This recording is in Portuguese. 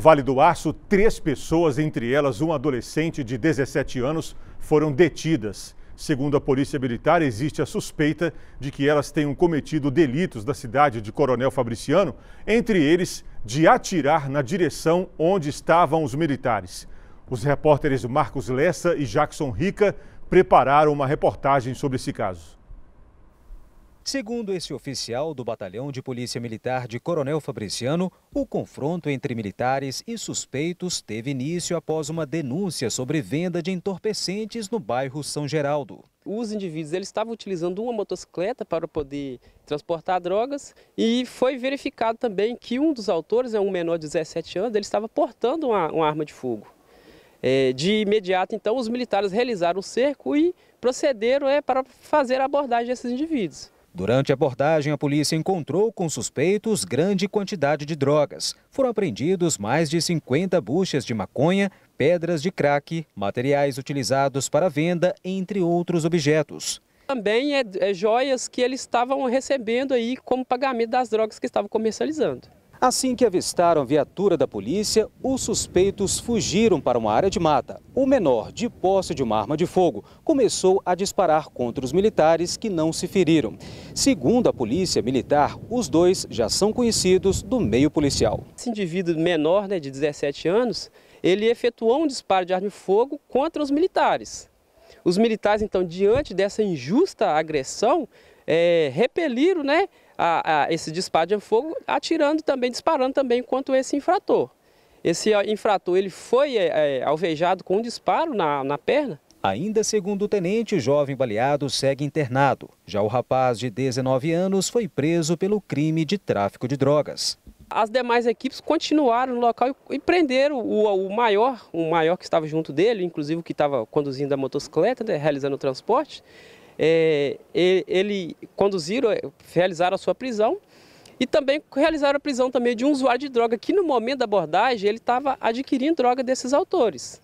Vale do Aço, três pessoas, entre elas um adolescente de 17 anos, foram detidas. Segundo a Polícia Militar, existe a suspeita de que elas tenham cometido delitos da cidade de Coronel Fabriciano, entre eles de atirar na direção onde estavam os militares. Os repórteres Marcos Lessa e Jackson Rica prepararam uma reportagem sobre esse caso. Segundo esse oficial do Batalhão de Polícia Militar de Coronel Fabriciano, o confronto entre militares e suspeitos teve início após uma denúncia sobre venda de entorpecentes no bairro São Geraldo. Os indivíduos eles estavam utilizando uma motocicleta para poder transportar drogas e foi verificado também que um dos autores, é um menor de 17 anos, ele estava portando uma, uma arma de fogo. É, de imediato, então, os militares realizaram o cerco e procederam é, para fazer a abordagem desses indivíduos. Durante a abordagem, a polícia encontrou com suspeitos grande quantidade de drogas. Foram apreendidos mais de 50 buchas de maconha, pedras de crack, materiais utilizados para venda, entre outros objetos. Também é, é joias que eles estavam recebendo aí como pagamento das drogas que estavam comercializando. Assim que avistaram a viatura da polícia, os suspeitos fugiram para uma área de mata. O menor, de posse de uma arma de fogo, começou a disparar contra os militares que não se feriram. Segundo a polícia militar, os dois já são conhecidos do meio policial. Esse indivíduo menor, né, de 17 anos, ele efetuou um disparo de arma de fogo contra os militares. Os militares, então, diante dessa injusta agressão, é, repeliram né, a, a esse disparo de fogo, atirando também, disparando também contra esse infrator. Esse infrator ele foi é, é, alvejado com um disparo na, na perna. Ainda segundo o tenente, o jovem baleado segue internado. Já o rapaz de 19 anos foi preso pelo crime de tráfico de drogas. As demais equipes continuaram no local e prenderam o, o maior, o maior que estava junto dele, inclusive o que estava conduzindo a motocicleta, né, realizando o transporte é, ele conduziram, é, realizaram a sua prisão e também realizaram a prisão também de um usuário de droga que no momento da abordagem ele estava adquirindo droga desses autores.